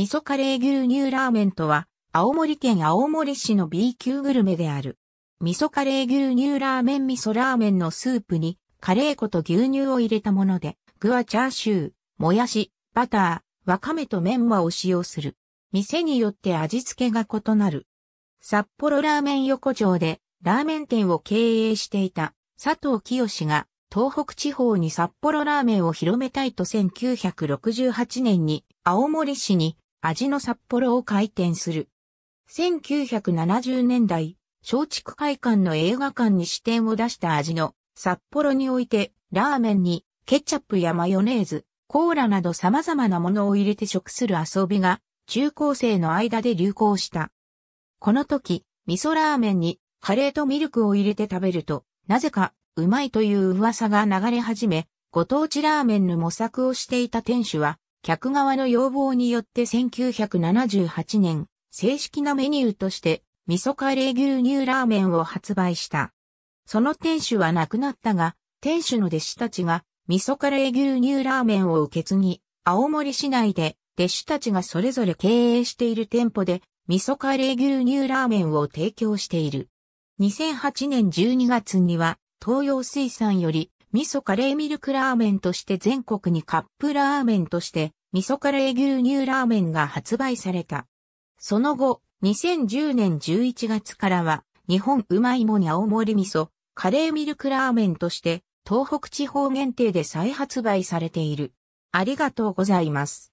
味噌カレー牛乳ラーメンとは、青森県青森市の B 級グルメである。味噌カレー牛乳ラーメン味噌ラーメンのスープに、カレー粉と牛乳を入れたもので、具はチャーシュー、もやし、バター、わかめとメンマを使用する。店によって味付けが異なる。札幌ラーメン横丁で、ラーメン店を経営していた佐藤清が、東北地方に札幌ラーメンを広めたいと1968年に青森市に味の札幌を開店する。1970年代、松竹会館の映画館に支店を出した味の札幌において、ラーメンにケチャップやマヨネーズ、コーラなど様々なものを入れて食する遊びが中高生の間で流行した。この時、味噌ラーメンにカレーとミルクを入れて食べると、なぜかうまいという噂が流れ始め、ご当地ラーメンの模索をしていた店主は、客側の要望によって1978年、正式なメニューとして、味噌カレー牛乳ラーメンを発売した。その店主は亡くなったが、店主の弟子たちが、味噌カレー牛乳ラーメンを受け継ぎ、青森市内で、弟子たちがそれぞれ経営している店舗で、味噌カレー牛乳ラーメンを提供している。2008年12月には、東洋水産より、味噌カレーミルクラーメンとして全国にカップラーメンとして、味噌カレー牛乳ラーメンが発売された。その後、2010年11月からは、日本うまいもに青森味噌、カレーミルクラーメンとして、東北地方限定で再発売されている。ありがとうございます。